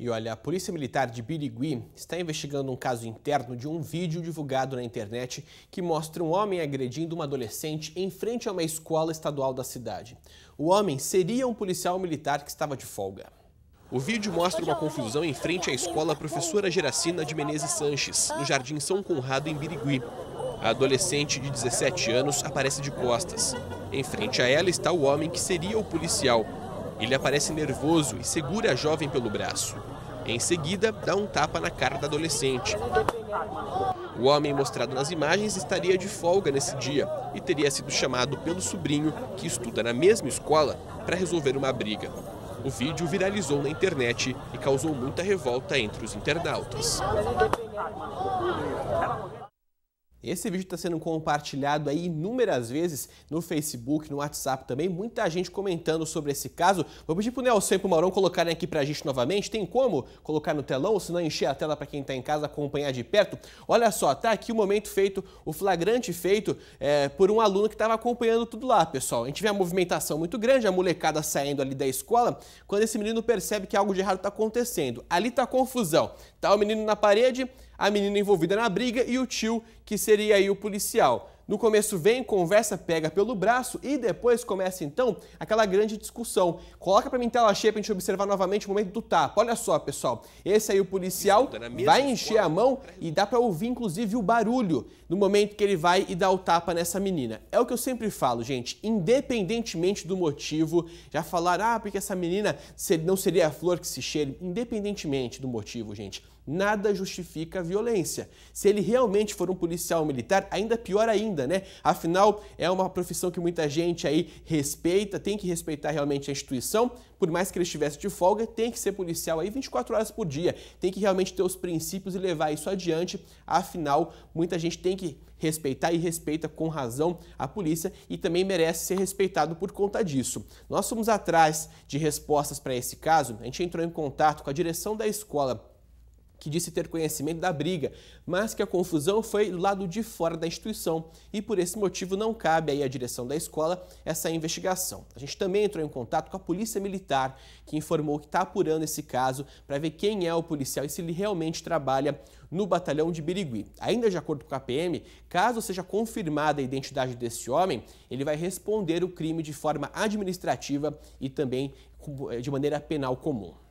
E olha, a Polícia Militar de Birigui está investigando um caso interno de um vídeo divulgado na internet que mostra um homem agredindo uma adolescente em frente a uma escola estadual da cidade. O homem seria um policial militar que estava de folga. O vídeo mostra uma confusão em frente à escola Professora Geracina de Menezes Sanches, no Jardim São Conrado, em Birigui. A adolescente de 17 anos aparece de costas. Em frente a ela está o homem que seria o policial. Ele aparece nervoso e segura a jovem pelo braço. Em seguida, dá um tapa na cara da adolescente. O homem mostrado nas imagens estaria de folga nesse dia e teria sido chamado pelo sobrinho, que estuda na mesma escola, para resolver uma briga. O vídeo viralizou na internet e causou muita revolta entre os internautas. Esse vídeo está sendo compartilhado aí inúmeras vezes no Facebook, no WhatsApp também, muita gente comentando sobre esse caso. Vou pedir para o Nelson e para o Maurão colocarem aqui para a gente novamente. Tem como colocar no telão, ou se não encher a tela para quem está em casa acompanhar de perto. Olha só, tá aqui o momento feito, o flagrante feito é, por um aluno que estava acompanhando tudo lá, pessoal. A gente vê a movimentação muito grande, a molecada saindo ali da escola, quando esse menino percebe que algo de errado está acontecendo. Ali está a confusão. Tá o menino na parede, a menina envolvida na briga e o tio, que seria aí o policial. No começo vem, conversa, pega pelo braço e depois começa então aquela grande discussão. Coloca para mim tela cheia pra gente observar novamente o momento do tapa. Olha só, pessoal. Esse aí o policial tá vai encher a mão e dá para ouvir inclusive o barulho no momento que ele vai e dá o tapa nessa menina. É o que eu sempre falo, gente, independentemente do motivo, já falaram, ah, porque essa menina não seria a flor que se cheire, independentemente do motivo, gente. Nada justifica a violência. Se ele realmente for um policial militar, ainda pior ainda, né? Afinal, é uma profissão que muita gente aí respeita, tem que respeitar realmente a instituição. Por mais que ele estivesse de folga, tem que ser policial aí 24 horas por dia. Tem que realmente ter os princípios e levar isso adiante. Afinal, muita gente tem que respeitar e respeita com razão a polícia e também merece ser respeitado por conta disso. Nós fomos atrás de respostas para esse caso, a gente entrou em contato com a direção da escola que disse ter conhecimento da briga, mas que a confusão foi do lado de fora da instituição e por esse motivo não cabe aí à direção da escola essa investigação. A gente também entrou em contato com a Polícia Militar, que informou que está apurando esse caso para ver quem é o policial e se ele realmente trabalha no batalhão de Birigui. Ainda de acordo com a PM, caso seja confirmada a identidade desse homem, ele vai responder o crime de forma administrativa e também eh, de maneira penal comum.